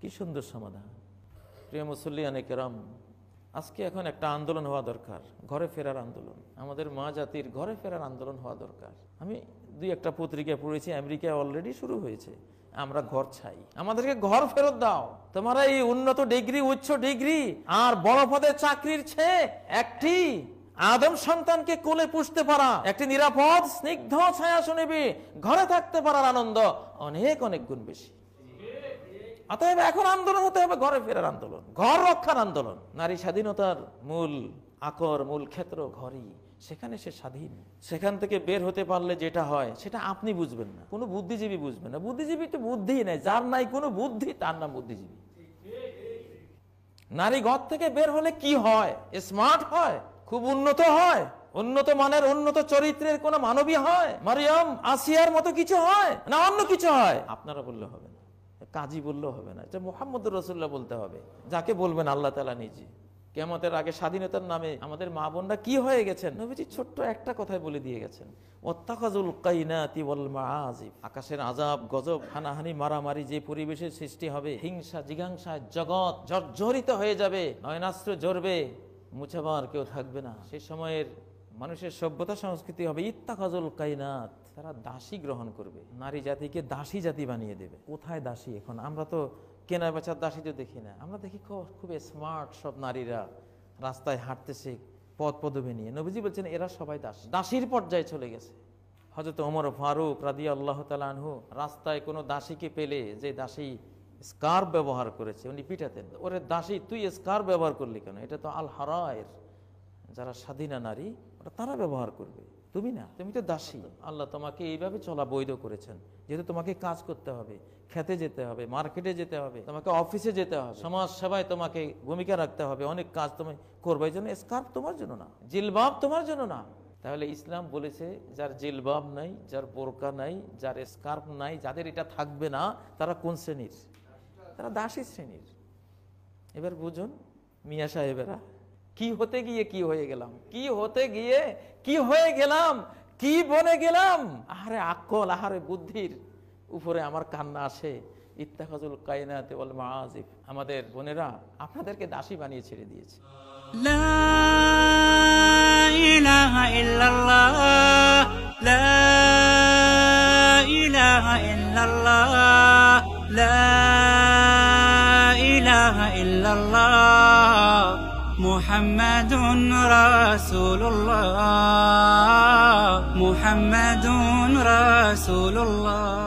কি সুন্দর সমাধান প্রিয় মুসল্লিয়ানে কেরাম আজকে এখন একটা আন্দোলন হওয়া দরকার ঘরে ফেরার আন্দোলন আমাদের মা জাতির ঘরে ফেরার আন্দোলন হওয়া দরকার আমি দুই একটা পত্রিকা পড়েছি আমেরিকায় অলরেডি শুরু হয়েছে আমরা ঘর ছাই আমাদেরকে ঘর ফেরত দাও তোমরা এই উন্নত ডিগ্রি উচ্চ ডিগ্রি আর বড় পদের চাকরির চেয়ে একটি আদম সন্তানকে কোলে পুষতে পারা একটি নিরাপদ স্নিগ্ধ ছায়া শুনিবি ঘরে থাকতে পারার আনন্দ অনেক অনেক গুণ বেশি অতএব এখন আন্দোলন হতে হবে ঘরে ফেরার আন্দোলন ঘর রক্ষার আন্দোলন নারী স্বাধীনতার মূল আকর মূল ক্ষেত্র ঘরই সেখানে সে স্বাধীন সেখান থেকে বের হতে পারলে যেটা হয় সেটা আপনি বুঝবেন না কোনো বুদ্ধিজীবী বুঝবেন না বুদ্ধিজীবী তো বুদ্ধি নেই যার নাই কোনো বুদ্ধি তার নাম বুদ্ধিজীবী নারী ঘর থেকে বের হলে কি হয় স্মার্ট হয় খুব উন্নত হয় উন্নত মানের উন্নত চরিত্রের কোন মানবী হয় মারিয়াম আসিয়ার মতো কিছু হয় না অন্য কিছু হয় আপনারা বললে হবে না কাজী বললেও হবে না এটা মোহাম্মদ রসুল্লাহ বলতে হবে যাকে বলবেন আল্লাহ তালা নিজে কেমতের আগে স্বাধীনতার নামে আমাদের মা বোনরা কি হয়ে গেছেন নবীজি ছোট্ট একটা কথাই বলে দিয়ে গেছেন অত্যাকাজুল কাইনাতি ওয়াল মাআজিব আকাশের আজাব গজব হানাহানি মারামারি যে পরিবেশের সৃষ্টি হবে হিংসা জিগাংসা জগৎ জর্জরিত হয়ে যাবে নয়নাস্ত্র জ্বরবে মুছাবার কেউ থাকবে না সেই সময়ের মানুষের সভ্যতা সংস্কৃতি হবে ইত্তা খজল কাইনাত তারা দাসী গ্রহণ করবে নারী জাতিকে দাসী জাতি বানিয়ে দেবে কোথায় দাসী এখন আমরা তো কেনা বেচার দাসী তো দেখি না আমরা দেখি খুব স্মার্ট সব নারীরা রাস্তায় হাঁটতেছে পদ পদবে নিয়ে নবীজি বলছেন এরা সবাই দাস দাসীর পর্যায়ে চলে গেছে হজরত ওমর ফারুক রাদি আল্লাহ তালানহু রাস্তায় কোনো দাসীকে পেলে যে দাসী স্কার্ফ ব্যবহার করেছে উনি পিঠাতেন ওরে দাসী তুই স্কার্ফ ব্যবহার করলি কেন এটা তো আল হারায়ের যারা স্বাধীনা নারী ওটা তারা ব্যবহার করবে তুমি না তুমি তো দাসী আল্লাহ তোমাকে এইভাবে চলা বৈধ করেছেন যেহেতু তোমাকে কাজ করতে হবে খেতে যেতে হবে মার্কেটে যেতে হবে তোমাকে অফিসে যেতে হবে সমাজ সেবায় তোমাকে ভূমিকা রাখতে হবে অনেক কাজ তুমি করবে জন্য স্কার্ফ তোমার জন্য না জিলবাব তোমার জন্য না তাহলে ইসলাম বলেছে যার জিলবাব নাই যার বোরকা নাই যার স্কার্ফ নাই যাদের এটা থাকবে না তারা কোন শ্রেণীর তারা দাসী শ্রেণীর এবার বুঝুন মিয়া সাহেবেরা কি হতে গিয়ে কি হয়ে গেলাম কি হতে গিয়ে কি হয়ে গেলাম কি বনে গেলাম আহারে আকল আহারে বুদ্ধির উপরে আমার কান্না আসে ইত্তাখাজুল কায়নাতে ওয়াল মাআজিব আমাদের বোনেরা আপনাদেরকে দাসী বানিয়ে ছেড়ে দিয়েছে লা ইলাহা ইল্লাল্লাহ লা ইলাহা ইল্লাল্লাহ লা الله محمد رسول الله محمد رسول الله